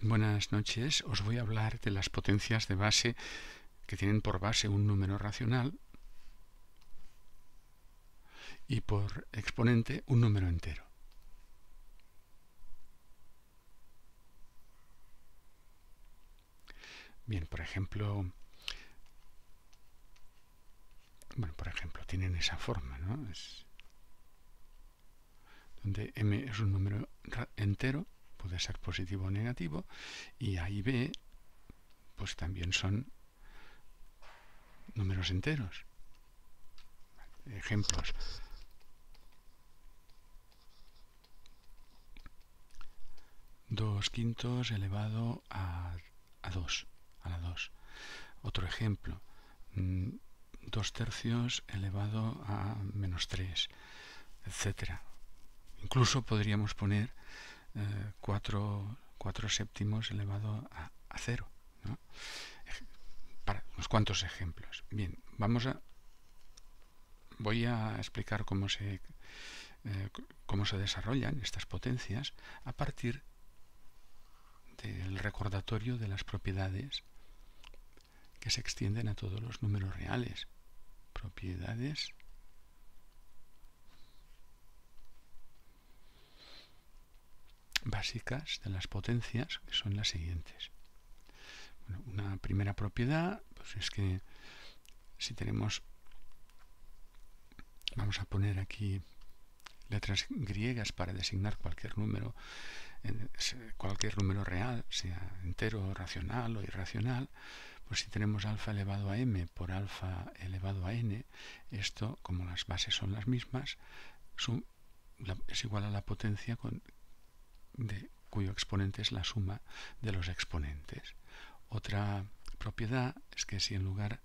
Buenas noches. Os voy a hablar de las potencias de base que tienen por base un número racional y por exponente un número entero. Bien, por ejemplo, bueno, por ejemplo, tienen esa forma, ¿no? donde m es un número entero puede ser positivo o negativo, y A y B pues también son números enteros. Ejemplos. Dos quintos elevado a, 2, a la 2. Otro ejemplo, mm, dos tercios elevado a menos 3, etc. Incluso podríamos poner 4, eh, séptimos elevado a, cero. 0. Para unos cuantos ejemplos. Bien, vamos a... Voy a explicar cómo se, eh, cómo se desarrollan estas potencias a partir del recordatorio de las propiedades que se extienden a todos los números reales. Propiedades básicas de las potencias, que son las siguientes. una primera propiedad pues, es que si tenemos, vamos a poner aquí letras griegas para designar cualquier número, cualquier número real, sea entero, racional o irracional, pues si tenemos alfa elevado a m por alfa elevado a n, esto, como las bases son las mismas, es igual a la potencia con de, cuyo exponente es la suma de los exponentes. Otra propiedad es que si en lugar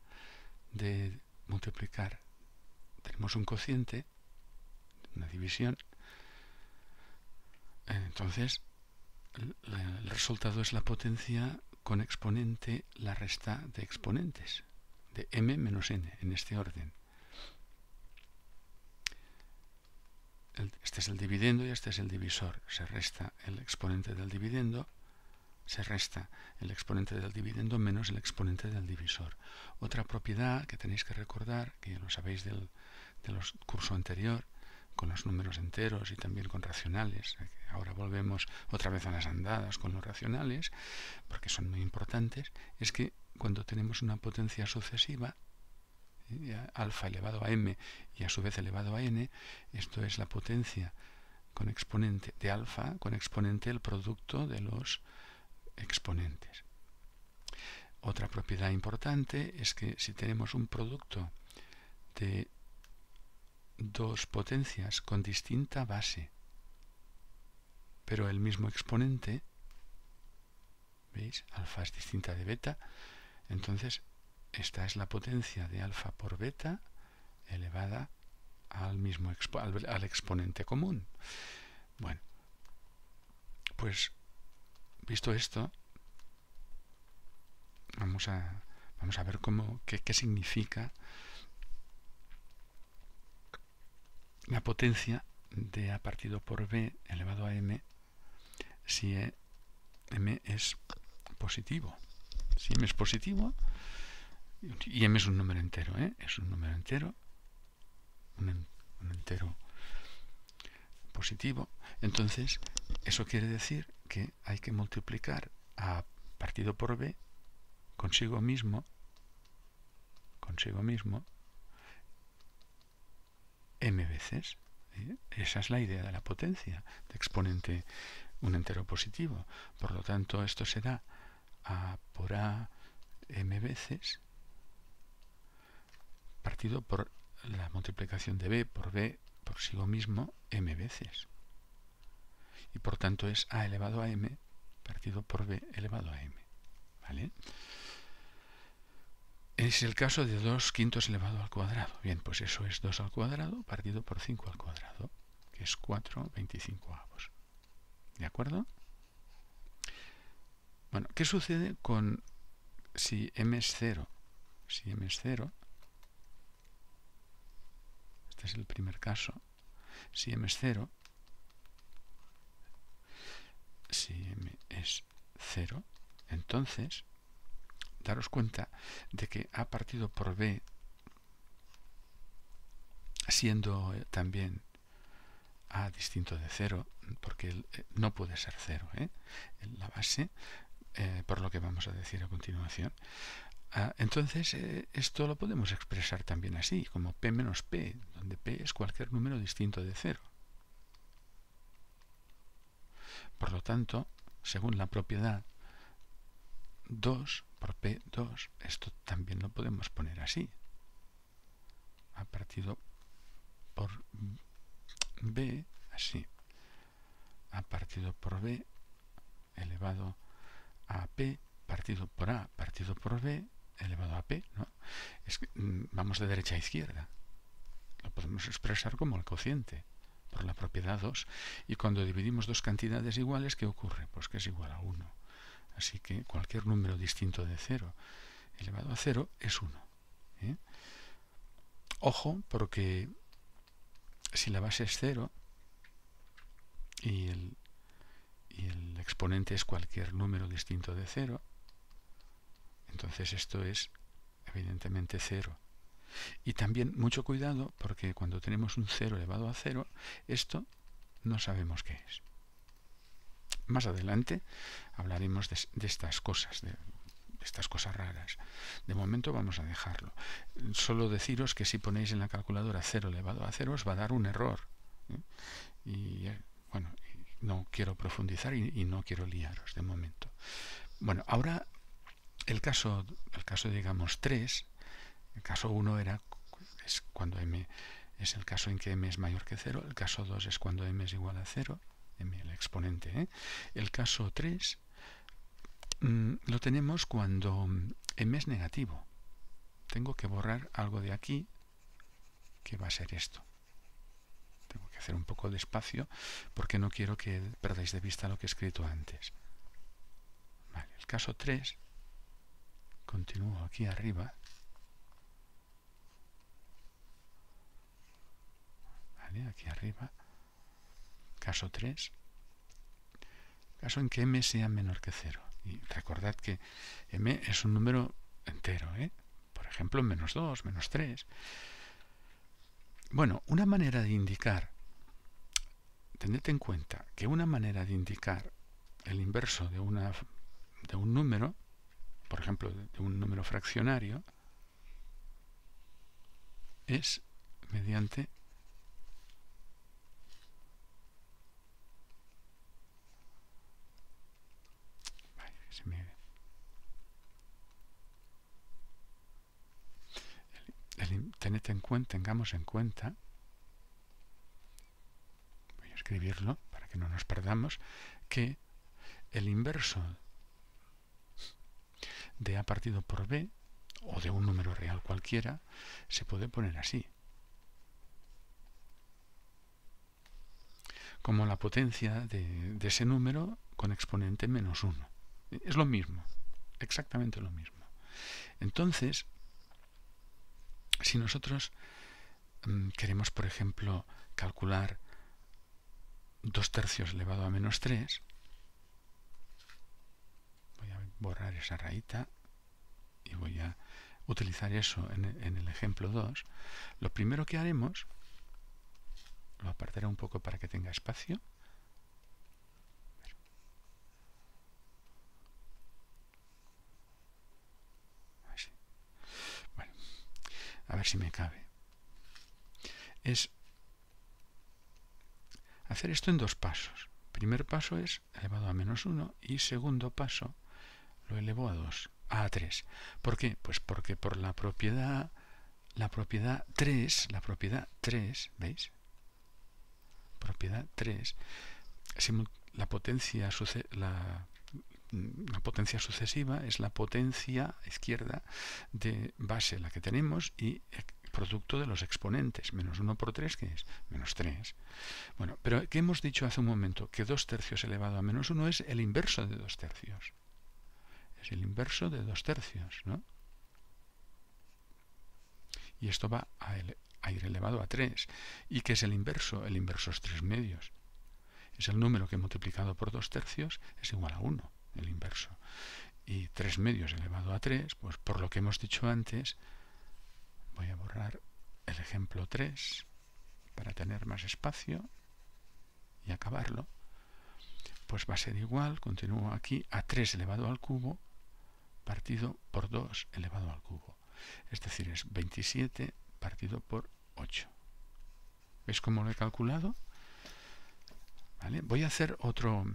de multiplicar tenemos un cociente, una división, entonces el resultado es la potencia con exponente la resta de exponentes, de m menos n, en este orden. este es el dividendo y este es el divisor. Se resta el exponente del dividendo, se resta el exponente del dividendo menos el exponente del divisor. Otra propiedad que tenéis que recordar, que ya lo sabéis del, del curso anterior, con los números enteros y también con racionales. Eh, ahora volvemos otra vez a las andadas con los racionales, porque son muy importantes, es que cuando tenemos una potencia sucesiva, ¿eh? alfa elevado a m y a su vez elevado a n, esto es la potencia con exponente de alfa, con exponente el producto de los exponentes. Otra propiedad importante es que si tenemos un producto de dos potencias con distinta base, pero el mismo exponente, ¿veis? Alfa es distinta de beta, entonces esta es la potencia de alfa por beta elevada al mismo al, exponente común. Bueno, pues visto esto, vamos a, vamos a ver cómo, qué, significa la potencia de A partido por B elevado a M si e, M es positivo. Si M es positivo, y m es un número entero, ¿eh? Es un número entero, em, un, entero positivo. Entonces, eso quiere decir que hay que multiplicar a partido por b consigo mismo, consigo mismo, m veces. ¿eh? Esa es la idea de la potencia de exponente un entero positivo. Por lo tanto, esto será a por a m veces partido por la multiplicación de b por b por sí mismo m veces. Y por tanto es a elevado a m partido por b elevado a m. ¿Vale? Es el caso de 2 quintos elevado al cuadrado. Bien, pues eso es 2 al cuadrado partido por 5 al cuadrado, que es 4 25 ¿De acuerdo? Bueno, ¿qué sucede con si m es 0? Si m es 0, este es el primer caso, si m es 0, si m es 0, entonces daros cuenta de que A partido por B, siendo eh, también A distinto de 0, porque eh, no puede ser 0 en ¿eh? la base, por lo que vamos a decir a continuación, Ah, entonces, eh, esto lo podemos expresar también así, como p menos p, donde p es cualquier número distinto de 0. Por lo tanto, según la propiedad 2 por p2, esto también lo podemos poner así. A partido por b, así. A partido por b elevado a p partido por a partido por b elevado a p, mm, vamos de derecha a izquierda. Lo podemos expresar como el cociente por la propiedad 2. Y cuando dividimos dos cantidades iguales, ¿qué ocurre? Pues que es igual a 1. Así que cualquier número distinto de 0 elevado a 0 es 1. ¿eh? Ojo, porque si la base es 0 y el, y el exponente es cualquier número distinto de 0, entonces esto es evidentemente cero. Y también mucho cuidado porque cuando tenemos un 0 elevado a 0, esto no sabemos qué es. Más adelante hablaremos de, estas cosas, de, estas cosas raras. De momento vamos a dejarlo. Solo deciros que si ponéis en la calculadora 0 elevado a 0 os va a dar un error. ¿eh? Y eh, bueno, no quiero profundizar y no quiero liaros de momento. Bueno, ahora el caso, el caso digamos, 3, el caso 1 era es cuando m es el caso en que m es mayor que 0, el caso 2 es cuando m es igual a 0, m el exponente. ¿eh? El caso 3 mm, lo tenemos cuando m es negativo. Tengo que borrar algo de aquí, que va a ser esto. Tengo que hacer un poco de espacio porque no quiero que perdáis de vista lo que he escrito antes. el caso 3 continúo aquí arriba ¿Vale? aquí arriba caso 3 caso en que m sea menor que 0 y recordad que m es un número entero ¿eh? por ejemplo menos 2 menos 3 bueno una manera de indicar tened en cuenta que una manera de indicar el inverso de una de un número por ejemplo, de un número fraccionario, es mediante tened en cuenta, tengamos en cuenta, voy a escribirlo para que no nos perdamos, que el inverso de A partido por B o de un número real cualquiera se puede poner así. Como la potencia de, ese número con exponente menos 1. Es lo mismo, exactamente lo mismo. Entonces, si nosotros mm, queremos, por ejemplo, calcular 2 tercios elevado a menos 3, borrar esa rayita y voy a utilizar eso en, el ejemplo 2. Lo primero que haremos, lo apartaré un poco para que tenga espacio. a ver si me cabe. Es hacer esto en dos pasos. Primer paso es elevado a menos 1 y segundo paso elevó a 2, a 3. ¿Por qué? Pues porque por la propiedad, la propiedad 3, la propiedad 3, ¿veis? Propiedad 3, la potencia, la, la potencia sucesiva es la potencia izquierda de base, la que tenemos, y producto de los exponentes. Menos 1 por 3, que es? Menos 3. Bueno, pero ¿qué hemos dicho hace un momento? Que 2 tercios elevado a menos 1 es el inverso de 2 tercios. Es el inverso de 2 tercios, ¿no? Y esto va a, a ir elevado a 3. ¿Y qué es el inverso? El inverso es 3 medios. Es el número que multiplicado por 2 tercios es igual a 1, el inverso. Y 3 medios elevado a 3, pues por lo que hemos dicho antes, voy a borrar el ejemplo 3 para tener más espacio y acabarlo, pues va a ser igual, continúo aquí, a 3 elevado al cubo partido por 2 elevado al cubo. Es decir, es 27 partido por 8. ¿Veis cómo lo he calculado? Voy a hacer otro,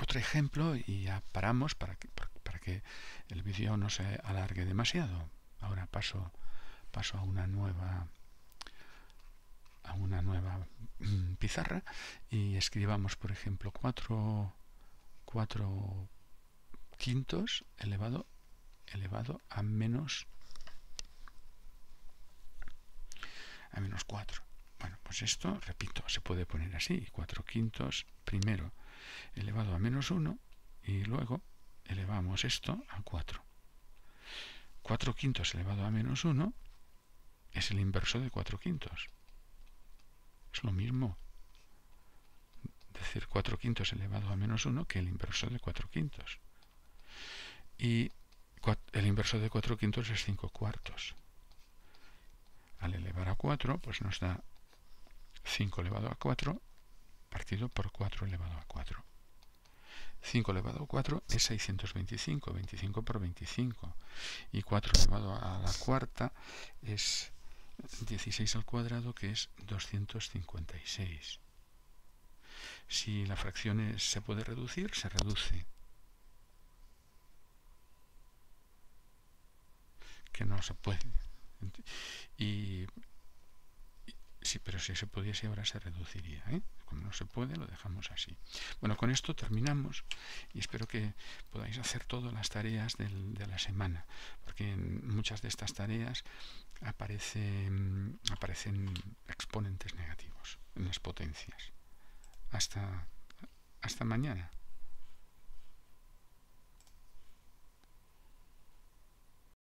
otro ejemplo y ya paramos para que, para que el vídeo no se alargue demasiado. Ahora paso, paso a una nueva a una nueva mm, pizarra y escribamos, por ejemplo, 4 4 quintos elevado, elevado a menos, a menos 4. Bueno, pues esto, repito, se puede poner así, 4 quintos primero elevado a menos 1 y luego elevamos esto a 4. 4 quintos elevado a menos 1 es el inverso de 4 quintos. Es lo mismo decir 4 quintos elevado a menos 1 que el inverso de 4 quintos y el inverso de 4 quintos es 5 cuartos. Al elevar a 4, pues nos da 5 elevado a 4 partido por 4 elevado a 4. 5 elevado a 4 es 625, 25 por 25. Y 4 elevado a la cuarta es 16 al cuadrado, que es 256. Si la fracción se puede reducir, se reduce. que no se puede. Y, sí, pero si se pudiese ahora se reduciría. ¿eh? Como no se puede, lo dejamos así. Bueno, con esto terminamos y espero que podáis hacer todas las tareas de la semana, porque en muchas de estas tareas aparecen, aparecen exponentes negativos en las potencias. Hasta, hasta mañana.